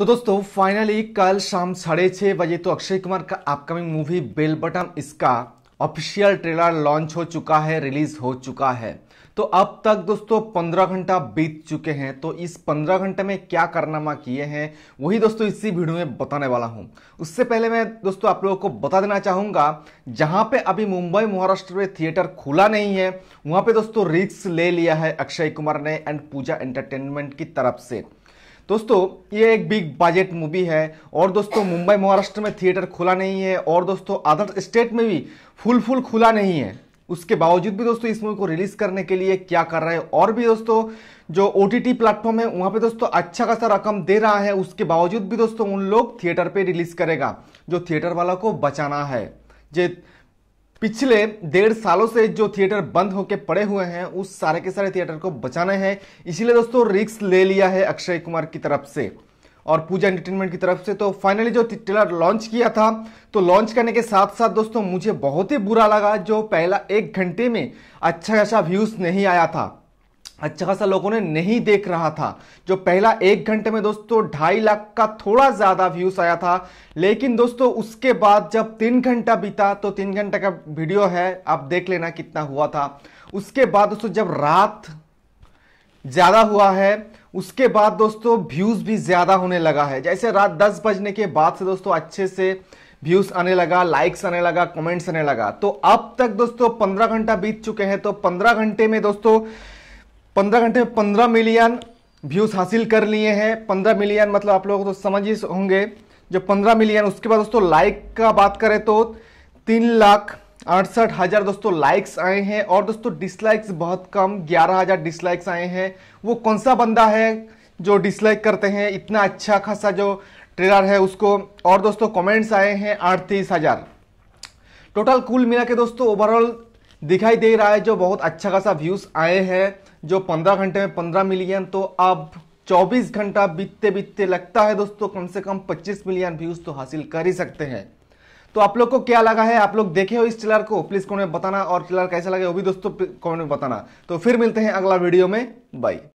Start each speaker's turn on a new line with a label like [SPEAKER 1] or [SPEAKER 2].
[SPEAKER 1] तो दोस्तों फाइनली कल शाम साढ़े छः बजे तो अक्षय कुमार का अपकमिंग मूवी बेल बटन इसका ऑफिशियल ट्रेलर लॉन्च हो चुका है रिलीज हो चुका है तो अब तक दोस्तों 15 घंटा बीत चुके हैं तो इस 15 घंटे में क्या कारनामा किए हैं वही दोस्तों इसी वीडियो में बताने वाला हूं उससे पहले मैं दोस्तों आप लोगों को बता देना चाहूंगा जहां पे अभी मुंबई महाराष्ट्र में थिएटर खुला नहीं है वहां पे दोस्तों रिक्स ले लिया है अक्षय कुमार ने एंड पूजा एंटरटेनमेंट की तरफ से दोस्तों ये एक बिग बजट मूवी है और दोस्तों मुंबई महाराष्ट्र में थिएटर खुला नहीं है और दोस्तों अदर स्टेट में भी फुल फुल खुला नहीं है उसके बावजूद भी दोस्तों इस मूवी को रिलीज करने के लिए क्या कर रहे हैं और भी दोस्तों जो ओ टी टी प्लेटफॉर्म है वहाँ पे दोस्तों अच्छा खासा रकम दे रहा है उसके बावजूद भी दोस्तों उन लोग थिएटर पे रिलीज करेगा जो थिएटर वाला को बचाना है जे पिछले डेढ़ सालों से जो थिएटर बंद होकर पड़े हुए हैं उस सारे के सारे थिएटर को बचाना है इसीलिए दोस्तों रिक्स ले लिया है अक्षय कुमार की तरफ से और पूजा एंटरटेनमेंट की तरफ से तो फाइनली जो ट्रेलर लॉन्च किया था तो लॉन्च करने के साथ साथ दोस्तों मुझे बहुत ही बुरा लगा जो पहला एक घंटे में अच्छा खासा व्यूज नहीं आया था अच्छा खासा लोगों ने नहीं देख रहा था जो पहला एक घंटे में दोस्तों ढाई लाख का थोड़ा ज़्यादा व्यूज़ आया था लेकिन दोस्तों उसके बाद जब तीन घंटा बीता तो तीन घंटे का वीडियो है आप देख लेना कितना हुआ था उसके बाद दोस्तों जब रात ज़्यादा हुआ है उसके बाद दोस्तों व्यूज़ भी ज़्यादा होने लगा है जैसे रात दस बजने के बाद से दोस्तों अच्छे से व्यूज आने लगा लाइक्स आने लगा कमेंट्स आने लगा तो अब तक दोस्तों पंद्रह घंटा बीत चुके हैं तो पंद्रह घंटे में दोस्तों पंद्रह घंटे में पंद्रह मिलियन व्यूज़ हासिल कर लिए हैं पंद्रह मिलियन मतलब आप लोग तो समझ ही होंगे जो पंद्रह मिलियन उसके बाद दोस्तों लाइक का बात करें तो तीन लाख अड़सठ हज़ार दोस्तों लाइक्स आए हैं और दोस्तों डिसलाइक्स बहुत कम ग्यारह हज़ार डिसलाइक्स आए हैं वो कौन सा बंदा है जो डिसलाइक करते हैं इतना अच्छा खासा जो ट्रेलर है उसको और दोस्तों कमेंट्स आए हैं अड़तीस हज़ार टोटल कुल मिला के दोस्तों ओवरऑल दिखाई दे रहा है जो बहुत अच्छा खासा व्यूज आए हैं जो पंद्रह घंटे में पंद्रह मिलियन तो अब चौबीस घंटा बीतते बीतते लगता है दोस्तों कम से कम पच्चीस मिलियन व्यूज तो हासिल कर ही सकते हैं तो आप लोग को क्या लगा है आप लोग देखे हो इस ट्रेलर को प्लीज कमेंट में बताना और ट्रेलर कैसा लगे वो भी दोस्तों कमेंट में बताना तो फिर मिलते हैं अगला वीडियो में बाई